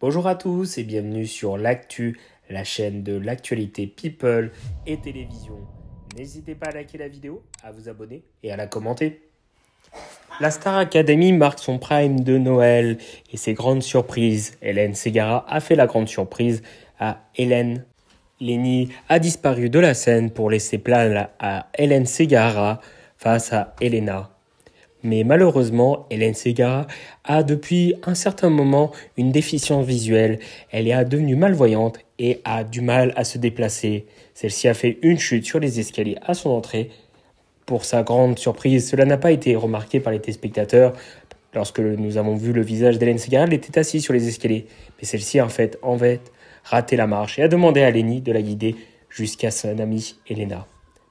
Bonjour à tous et bienvenue sur l'actu, la chaîne de l'actualité people et télévision. N'hésitez pas à liker la vidéo, à vous abonner et à la commenter. La Star Academy marque son prime de Noël et ses grandes surprises. Hélène Segara a fait la grande surprise à Hélène. Lenny a disparu de la scène pour laisser place à Hélène Segara face à Elena. Mais malheureusement, Hélène Segara a depuis un certain moment une déficience visuelle. Elle est devenue malvoyante et a du mal à se déplacer. Celle-ci a fait une chute sur les escaliers à son entrée. Pour sa grande surprise, cela n'a pas été remarqué par les téléspectateurs. Lorsque nous avons vu le visage d'Hélène Segara, elle était assise sur les escaliers. Mais celle-ci, en fait, en fait, raté la marche et a demandé à Lenny de la guider jusqu'à son amie Elena.